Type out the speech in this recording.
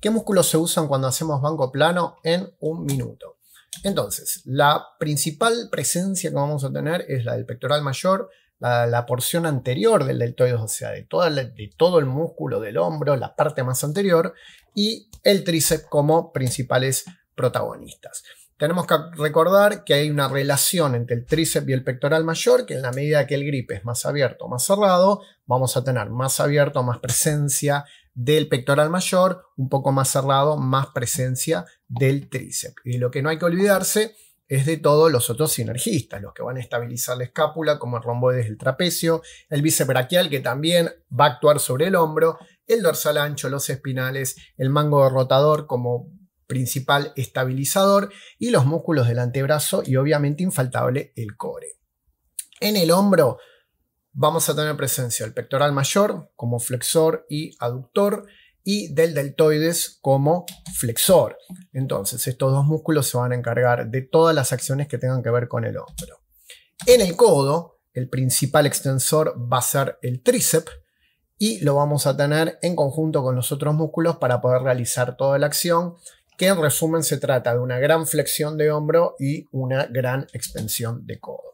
¿Qué músculos se usan cuando hacemos banco plano en un minuto? Entonces, la principal presencia que vamos a tener es la del pectoral mayor, la, porción anterior del deltoides, o sea, de, todo el músculo del hombro, la parte más anterior, y el tríceps como principales protagonistas. Tenemos que recordar que hay una relación entre el tríceps y el pectoral mayor, que en la medida que el grip es más abierto o más cerrado, vamos a tener más abierto, más presencia del pectoral mayor, un poco más cerrado, más presencia del tríceps. Y lo que no hay que olvidarse es de todos los otros sinergistas, los que van a estabilizar la escápula, como el romboides del trapecio, el braquial que también va a actuar sobre el hombro, el dorsal ancho, los espinales, el mango rotador como principal estabilizador y los músculos del antebrazo y obviamente infaltable el core. En el hombro vamos a tener presencia del pectoral mayor como flexor y aductor y del deltoides como flexor. Entonces, estos dos músculos se van a encargar de todas las acciones que tengan que ver con el hombro. En el codo, el principal extensor va a ser el tríceps y lo vamos a tener en conjunto con los otros músculos para poder realizar toda la acción, que en resumen se trata de una gran flexión de hombro y una gran extensión de codo.